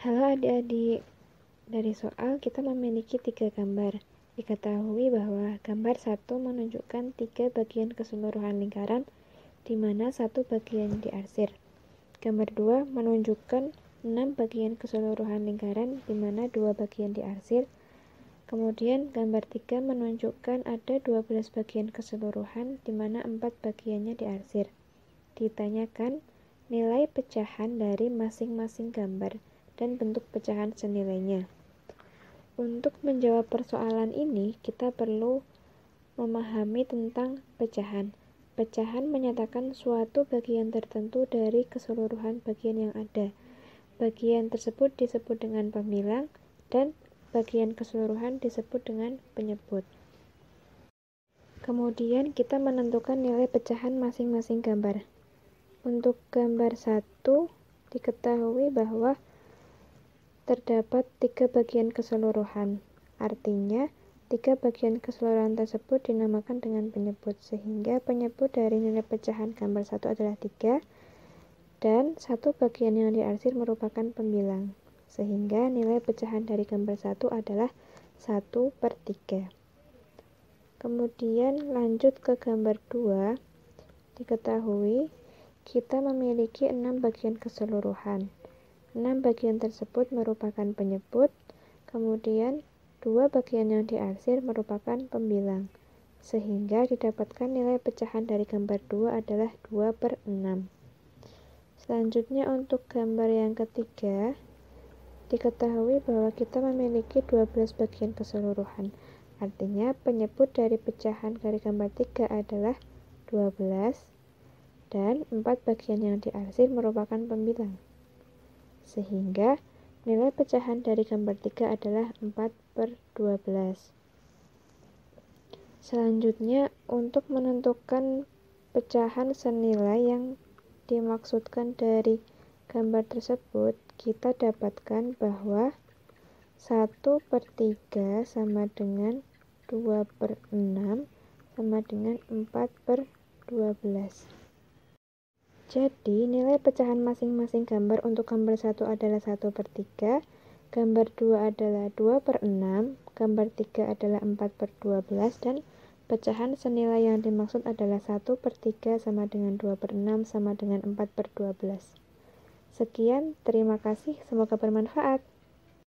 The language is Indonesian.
Halo adik-adik, dari soal kita memiliki tiga gambar. Diketahui bahwa gambar satu menunjukkan tiga bagian keseluruhan lingkaran, di mana satu bagian diarsir. Gambar dua menunjukkan enam bagian keseluruhan lingkaran, di mana dua bagian diarsir. Kemudian gambar tiga menunjukkan ada dua belas bagian keseluruhan, di mana empat bagiannya diarsir. Ditanyakan nilai pecahan dari masing-masing gambar dan bentuk pecahan senilainya. Untuk menjawab persoalan ini, kita perlu memahami tentang pecahan. Pecahan menyatakan suatu bagian tertentu dari keseluruhan bagian yang ada. Bagian tersebut disebut dengan pemilang, dan bagian keseluruhan disebut dengan penyebut. Kemudian kita menentukan nilai pecahan masing-masing gambar. Untuk gambar satu diketahui bahwa terdapat tiga bagian keseluruhan. Artinya, tiga bagian keseluruhan tersebut dinamakan dengan penyebut, sehingga penyebut dari nilai pecahan gambar satu adalah tiga, dan satu bagian yang diarsir merupakan pembilang, sehingga nilai pecahan dari gambar satu adalah satu per tiga. Kemudian lanjut ke gambar 2, diketahui kita memiliki enam bagian keseluruhan. 6 bagian tersebut merupakan penyebut, kemudian dua bagian yang diarsir merupakan pembilang, sehingga didapatkan nilai pecahan dari gambar 2 adalah 2 per 6. Selanjutnya untuk gambar yang ketiga, diketahui bahwa kita memiliki 12 bagian keseluruhan, artinya penyebut dari pecahan dari gambar 3 adalah 12, dan 4 bagian yang diarsir merupakan pembilang. Sehingga nilai pecahan dari gambar 3 adalah 4 per 12. Selanjutnya, untuk menentukan pecahan senilai yang dimaksudkan dari gambar tersebut, kita dapatkan bahwa 1 per 3 sama dengan 2 per 6 sama dengan 4 per 12. Jadi, nilai pecahan masing-masing gambar untuk gambar 1 adalah 1 per 3, gambar 2 adalah 2 per 6, gambar 3 adalah 4 per 12, dan pecahan senilai yang dimaksud adalah 1 per 3 sama dengan 2 per 6 sama dengan 4 per 12. Sekian, terima kasih, semoga bermanfaat.